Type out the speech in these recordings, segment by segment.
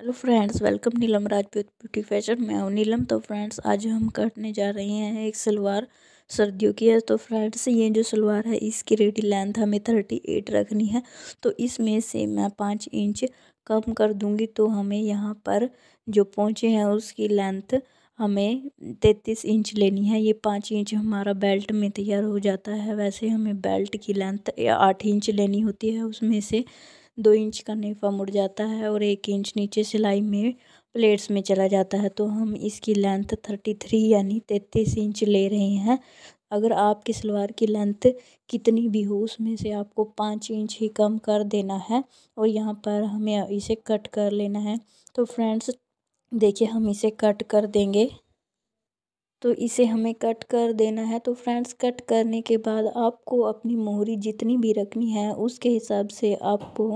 hello friends welcome Neelam Rajput beauty fashion मैं हूँ नीलम तो फ्रेंड्स आज हम काटने जा रहे हैं एक सलवार सर्दियों की है तो फ्रेंड्स ये जो सलवार है इसकी रेडी लेंथ हमें थर्टी एट रखनी है तो इसमें से मैं पाँच इंच कम कर दूँगी तो हमें यहाँ पर जो पहुँचे हैं उसकी लेंथ हमें तैतीस इंच लेनी है ये पाँच इंच हमारा बेल्ट में तैयार हो जाता है वैसे हमें बेल्ट की लेंथ आठ इंच लेनी होती है उसमें से दो इंच का नेफा मुड़ जाता है और एक इंच नीचे सिलाई में प्लेट्स में चला जाता है तो हम इसकी लेंथ थर्टी थ्री यानी तैंतीस इंच ले रहे हैं अगर आपकी सलवार की लेंथ कितनी भी हो उसमें से आपको पाँच इंच ही कम कर देना है और यहाँ पर हमें इसे कट कर लेना है तो फ्रेंड्स देखिए हम इसे कट कर देंगे तो इसे हमें कट कर देना है तो फ्रेंड्स कट करने के बाद आपको अपनी मोहरी जितनी भी रखनी है उसके हिसाब से आपको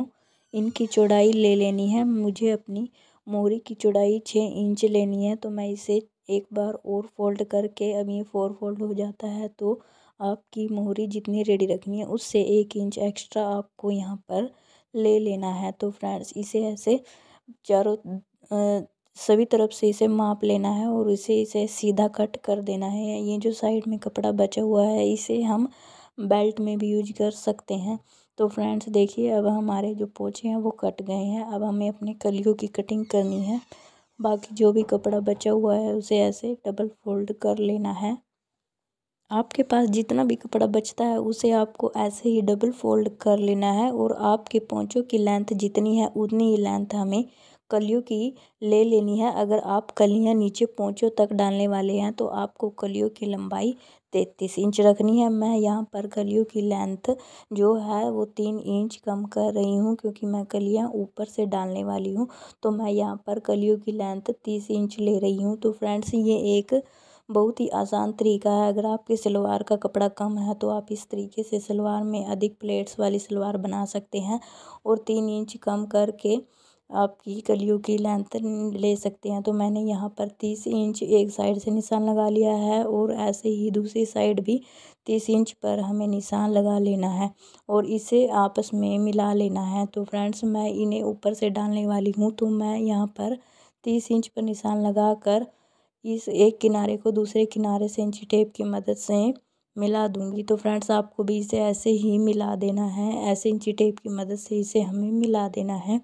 इनकी चौड़ाई ले लेनी है मुझे अपनी मोहरी की चौड़ाई छः इंच लेनी है तो मैं इसे एक बार और फोल्ड करके अब ये फोर फोल्ड हो जाता है तो आपकी मोहरी जितनी रेडी रखनी है उससे एक इंच एक्स्ट्रा आपको यहाँ पर ले लेना है तो फ्रेंड्स इसे ऐसे चारों सभी तरफ से इसे माप लेना है और इसे इसे सीधा कट कर देना है ये जो साइड में कपड़ा बचा हुआ है इसे हम बेल्ट में भी यूज कर सकते हैं तो फ्रेंड्स देखिए अब हमारे जो पोछे हैं वो कट गए हैं अब हमें अपने कलियों की कटिंग करनी है बाकी जो भी कपड़ा बचा हुआ है उसे ऐसे डबल फोल्ड कर लेना है आपके पास जितना भी कपड़ा बचता है उसे आपको ऐसे ही डबल फोल्ड कर लेना है और आपके पोंचों की लेंथ जितनी है उतनी ही लेंथ हमें कलियों की ले लेनी है अगर आप कलियां नीचे पोंचों तक डालने वाले हैं तो आपको कलियों की लंबाई तैंतीस इंच रखनी है मैं यहाँ पर कलियों की लेंथ जो है वो तीन इंच कम कर रही हूँ क्योंकि मैं कलियाँ ऊपर से डालने वाली हूँ तो मैं यहाँ पर कलियों की लेंथ तीस इंच ले रही हूँ तो फ्रेंड्स ये एक बहुत ही आसान तरीका है अगर आपके सलवार का कपड़ा कम है तो आप इस तरीके से सलवार में अधिक प्लेट्स वाली सलवार बना सकते हैं और तीन इंच कम करके आपकी कलियों की लेंथ ले सकते हैं तो मैंने यहाँ पर तीस इंच एक साइड से निशान लगा लिया है और ऐसे ही दूसरी साइड भी तीस इंच पर हमें निशान लगा लेना है और इसे आपस में मिला लेना है तो फ्रेंड्स मैं इन्हें ऊपर से डालने वाली हूँ तो मैं यहाँ पर तीस इंच पर निशान लगा कर इस एक किनारे को दूसरे किनारे से इंची टेप की मदद से मिला दूँगी तो फ्रेंड्स आपको भी इसे ऐसे ही मिला देना है ऐसे इंची टेप की मदद से इसे हमें मिला देना है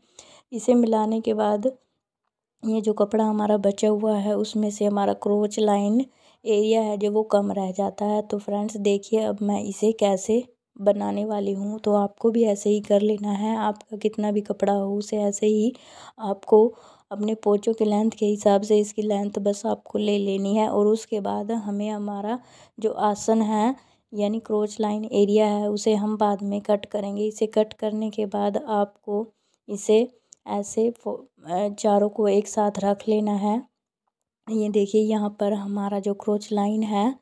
इसे मिलाने के बाद ये जो कपड़ा हमारा बचा हुआ है उसमें से हमारा क्रोच लाइन एरिया है जो वो कम रह जाता है तो फ्रेंड्स देखिए अब मैं इसे कैसे बनाने वाली हूँ तो आपको भी ऐसे ही कर लेना है आपका कितना भी कपड़ा हो उसे ऐसे ही आपको अपने पोचों के लेंथ के हिसाब से इसकी लेंथ बस आपको ले लेनी है और उसके बाद हमें हमारा जो आसन है यानी क्रोच लाइन एरिया है उसे हम बाद में कट करेंगे इसे कट करने के बाद आपको इसे ऐसे चारों को एक साथ रख लेना है ये देखिए यहाँ पर हमारा जो क्रोच लाइन है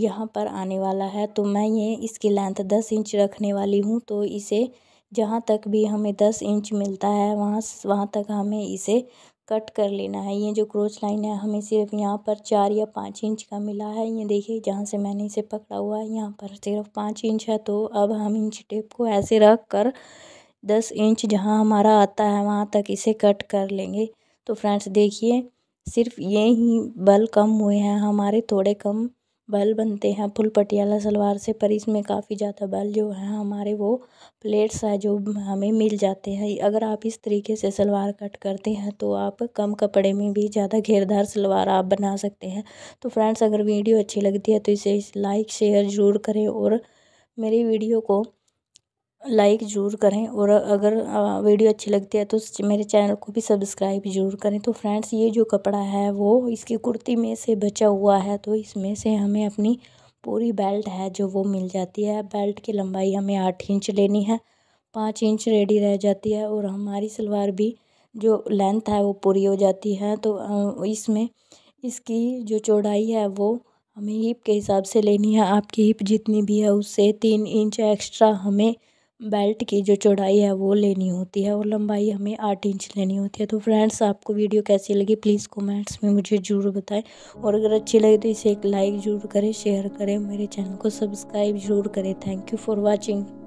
यहाँ पर आने वाला है तो मैं ये इसकी लेंथ दस इंच रखने वाली हूँ तो इसे जहाँ तक भी हमें दस इंच मिलता है वहाँ वहाँ तक हमें इसे कट कर लेना है ये जो क्रोच लाइन है हमें सिर्फ यहाँ पर चार या पाँच इंच का मिला है ये देखिए जहाँ से मैंने इसे पकड़ा हुआ है यहाँ पर सिर्फ पाँच इंच है तो अब हम इंच टेप को ऐसे रख कर दस इंच जहाँ हमारा आता है वहाँ तक इसे कट कर लेंगे तो फ्रेंड्स देखिए सिर्फ ये ही बल कम हुए हैं हमारे थोड़े कम बल बनते हैं फुल पटियाला सलवार से पर इसमें काफ़ी ज़्यादा बल जो हैं हमारे वो प्लेट्स हैं जो हमें मिल जाते हैं अगर आप इस तरीके से सलवार कट करते हैं तो आप कम कपड़े में भी ज़्यादा घेरदार सलवार आप बना सकते हैं तो फ्रेंड्स अगर वीडियो अच्छी लगती है तो इसे लाइक शेयर ज़रूर करें और मेरी वीडियो को लाइक ज़रूर करें और अगर वीडियो अच्छी लगती है तो मेरे चैनल को भी सब्सक्राइब ज़रूर करें तो फ्रेंड्स ये जो कपड़ा है वो इसकी कुर्ती में से बचा हुआ है तो इसमें से हमें अपनी पूरी बेल्ट है जो वो मिल जाती है बेल्ट की लंबाई हमें आठ इंच लेनी है पाँच इंच रेडी रह जाती है और हमारी सलवार भी जो लेंथ है वो पूरी हो जाती है तो इसमें इसकी जो चौड़ाई है वो हमें हिप के हिसाब से लेनी है आपकी हिप जितनी भी है उससे तीन इंच एक्स्ट्रा हमें बेल्ट की जो चौड़ाई है वो लेनी होती है और लंबाई हमें आठ इंच लेनी होती है तो फ्रेंड्स आपको वीडियो कैसी लगी प्लीज़ कमेंट्स में मुझे ज़रूर बताएं और अगर अच्छी लगे तो इसे एक लाइक ज़रूर करें शेयर करें मेरे चैनल को सब्सक्राइब ज़रूर करें थैंक यू फॉर वॉचिंग